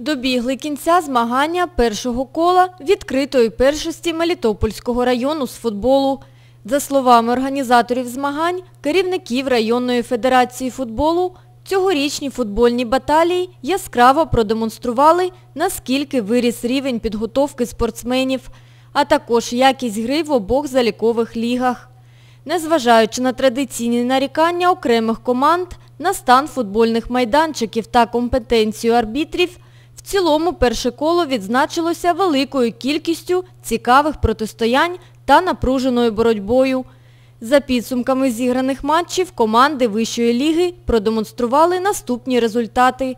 Добігли кінця змагання першого кола відкритої першості Мелітопольського району з футболу. За словами організаторів змагань, керівників районної федерації футболу, цьогорічні футбольні баталії яскраво продемонстрували, наскільки виріс рівень підготовки спортсменів, а також якість гри в обох залікових лігах. Незважаючи на традиційні нарікання окремих команд, на стан футбольних майданчиків та компетенцію арбітрів – в цілому перше коло відзначилося великою кількістю цікавих протистоянь та напруженою боротьбою. За підсумками зіграних матчів команди Вищої ліги продемонстрували наступні результати.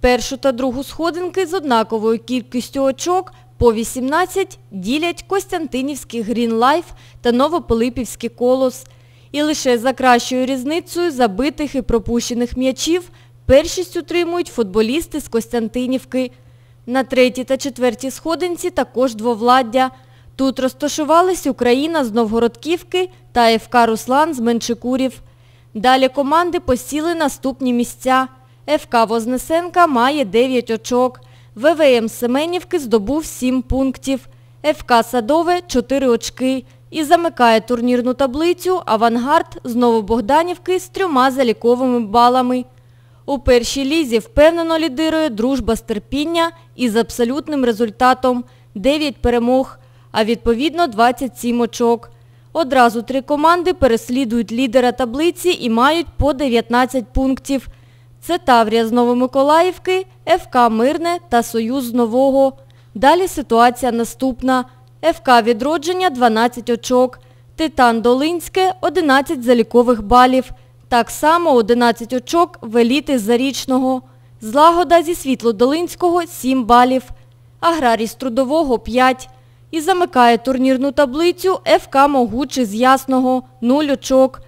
Першу та другу сходинки з однаковою кількістю очок по 18 ділять Костянтинівський Грінлайф та Новопилипівський Колос. І лише за кращою різницею забитих і пропущених м'ячів Першість утримують футболісти з Костянтинівки. На третій та четвертій сходинці також двовладдя. Тут розташувались Україна з Новгородківки та ФК Руслан з Менчикурів. Далі команди посіли наступні місця. ФК Вознесенка має 9 очок. ВВМ Семенівки здобув 7 пунктів. ФК Садове 4 очки. І замикає турнірну таблицю Авангард з Новобогданівки з трьома заліковими балами. У першій лізі впевнено лідирує дружба з терпіння із абсолютним результатом 9 перемог, а відповідно 27 очок. Одразу три команди переслідують лідера таблиці і мають по 19 пунктів. Це Таврія з Новомиколаївки, ФК Мирне та Союз з Нового. Далі ситуація наступна. ФК Відродження 12 очок. Титан Долинське 11 залікових балів. Так само 11 очок веліти з Зарічного. Злагода зі Світлодолинського 7 балів. Аграрій з Трудового 5. І замикає турнірну таблицю ФК Могучий з Ясного 0 очок.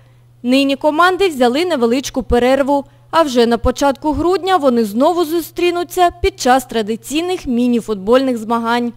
Нині команди взяли невеличку перерву, а вже на початку грудня вони знову зустрінуться під час традиційних міні-футбольних змагань.